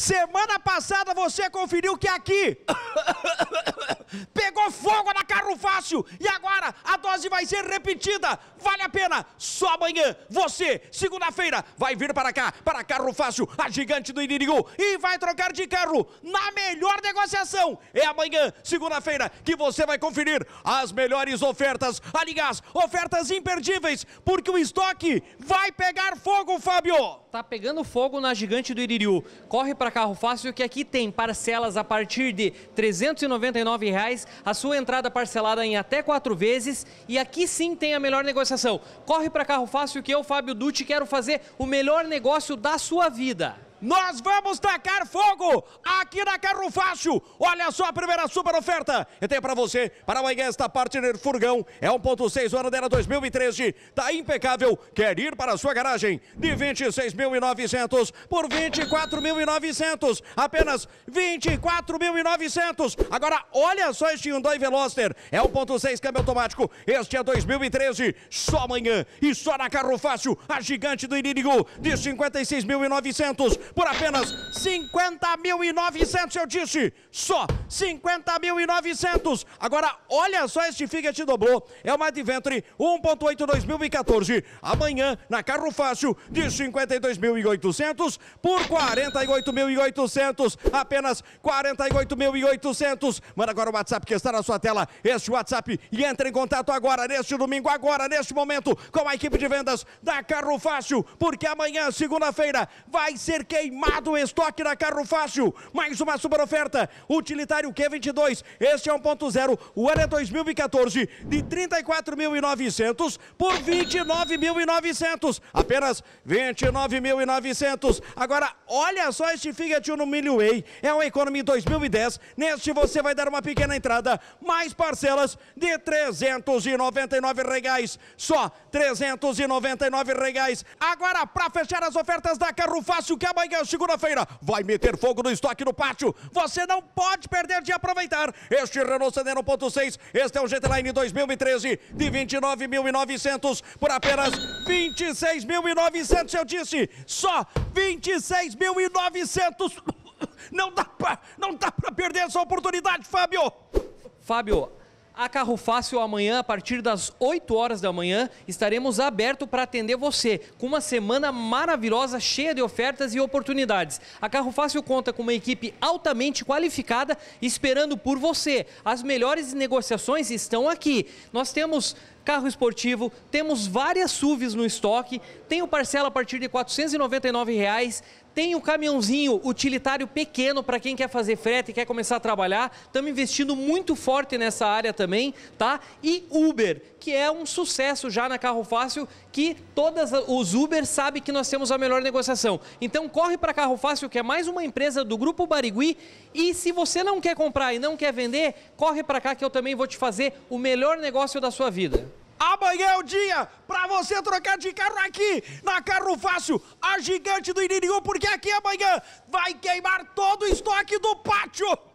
Semana passada você conferiu que aqui pegou fogo na carro fácil e agora a dose vai ser repetida. Vale a pena. Só amanhã você, segunda-feira, vai vir para cá, para carro fácil, a gigante do Inimigo e vai trocar de carro na melhor negociação. É amanhã, segunda-feira, que você vai conferir as melhores ofertas. Aliás, ofertas imperdíveis, porque o estoque vai pegar fogo, Fábio. Tá pegando fogo na gigante do Iririu. Corre para carro fácil que aqui tem parcelas a partir de R$ 399 reais reais, a sua entrada parcelada em até quatro vezes e aqui sim tem a melhor negociação. Corre para Carro Fácil que eu, Fábio Dutti, quero fazer o melhor negócio da sua vida. Nós vamos tacar fogo aqui na Carro Fácil. Olha só a primeira super oferta. Eu tenho para você, para amanhã, esta Partner Furgão. É 1.6, ano dela 2013. Tá impecável. Quer ir para a sua garagem? De 26.900 por 24.900. Apenas 24.900. Agora, olha só este Hyundai Veloster. É 1.6, câmbio automático. Este é 2013. Só amanhã e só na Carro Fácil. A gigante do Inimigo de 56.900 por apenas 50.900, eu disse, só 50.900. Agora, olha só este Fiat Doblô, é uma Adventure 1.8 2014, amanhã na Carro Fácil de 52.800 por 48.800, apenas 48.800. Manda agora o WhatsApp que está na sua tela, este WhatsApp, e entre em contato agora, neste domingo, agora, neste momento, com a equipe de vendas da Carro Fácil, porque amanhã, segunda-feira, vai ser quem queimado o estoque da Carro Fácil. Mais uma super oferta. Utilitário Q22, este é 1.0. O ano é 2014, de 34.900 por 29.900. Apenas 29.900. Agora, olha só este Fiat Uno Milho Way. É um Economy 2010. Neste você vai dar uma pequena entrada, mais parcelas de 399 reais. Só 399 reais. Agora, para fechar as ofertas da Carro Fácil, que é amanhã que a segunda-feira. Vai meter fogo no estoque no pátio. Você não pode perder de aproveitar este Renault Sandero 1.6. Este é o Line 2013 de 29.900 por apenas 26.900. Eu disse só 26.900. Não dá pra, não dá para perder essa oportunidade, Fábio. Fábio, a Carro Fácil amanhã, a partir das 8 horas da manhã, estaremos aberto para atender você, com uma semana maravilhosa, cheia de ofertas e oportunidades. A Carro Fácil conta com uma equipe altamente qualificada, esperando por você. As melhores negociações estão aqui. Nós temos carro esportivo, temos várias SUVs no estoque, tem o parcela a partir de R$ 499, reais, tem o caminhãozinho utilitário pequeno para quem quer fazer frete e quer começar a trabalhar. Estamos investindo muito forte nessa área também, tá? E Uber, que é um sucesso já na Carro Fácil, que todas os Uber sabem que nós temos a melhor negociação. Então corre para Carro Fácil, que é mais uma empresa do grupo Barigui, e se você não quer comprar e não quer vender, corre para cá que eu também vou te fazer o melhor negócio da sua vida. Amanhã é o dia para você trocar de carro aqui na Carro Fácil, a gigante do Iririú, porque aqui amanhã vai queimar todo o estoque do pátio.